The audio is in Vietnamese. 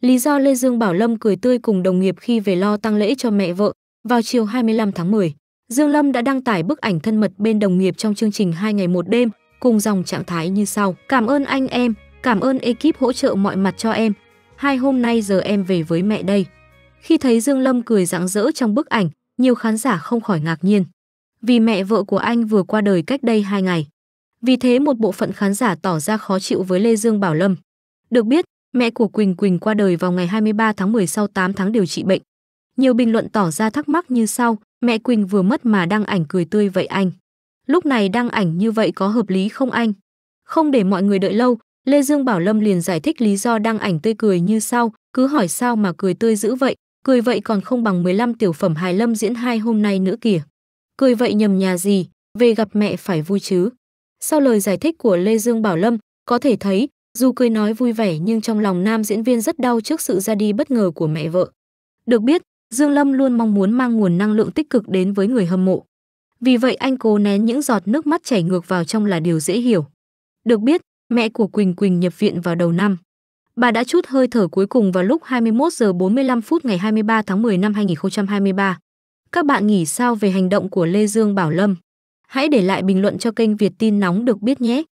Lý do Lê Dương Bảo Lâm cười tươi cùng đồng nghiệp khi về lo tăng lễ cho mẹ vợ, vào chiều 25 tháng 10, Dương Lâm đã đăng tải bức ảnh thân mật bên đồng nghiệp trong chương trình 2 ngày một đêm, cùng dòng trạng thái như sau. Cảm ơn anh em, cảm ơn ekip hỗ trợ mọi mặt cho em. Hai hôm nay giờ em về với mẹ đây. Khi thấy Dương Lâm cười rạng rỡ trong bức ảnh, nhiều khán giả không khỏi ngạc nhiên. Vì mẹ vợ của anh vừa qua đời cách đây 2 ngày. Vì thế một bộ phận khán giả tỏ ra khó chịu với Lê Dương Bảo Lâm. Được biết, Mẹ của Quỳnh Quỳnh qua đời vào ngày 23 tháng 10 sau 8 tháng điều trị bệnh. Nhiều bình luận tỏ ra thắc mắc như sau, mẹ Quỳnh vừa mất mà đăng ảnh cười tươi vậy anh. Lúc này đăng ảnh như vậy có hợp lý không anh? Không để mọi người đợi lâu, Lê Dương Bảo Lâm liền giải thích lý do đăng ảnh tươi cười như sau, cứ hỏi sao mà cười tươi dữ vậy, cười vậy còn không bằng 15 tiểu phẩm hài lâm diễn hai hôm nay nữa kìa. Cười vậy nhầm nhà gì, về gặp mẹ phải vui chứ. Sau lời giải thích của Lê Dương Bảo Lâm, có thể thấy dù cười nói vui vẻ nhưng trong lòng nam diễn viên rất đau trước sự ra đi bất ngờ của mẹ vợ. Được biết, Dương Lâm luôn mong muốn mang nguồn năng lượng tích cực đến với người hâm mộ. Vì vậy anh cố nén những giọt nước mắt chảy ngược vào trong là điều dễ hiểu. Được biết, mẹ của Quỳnh Quỳnh nhập viện vào đầu năm. Bà đã chút hơi thở cuối cùng vào lúc 21 giờ 45 phút ngày 23 tháng 10 năm 2023. Các bạn nghĩ sao về hành động của Lê Dương Bảo Lâm? Hãy để lại bình luận cho kênh Việt Tin Nóng được biết nhé!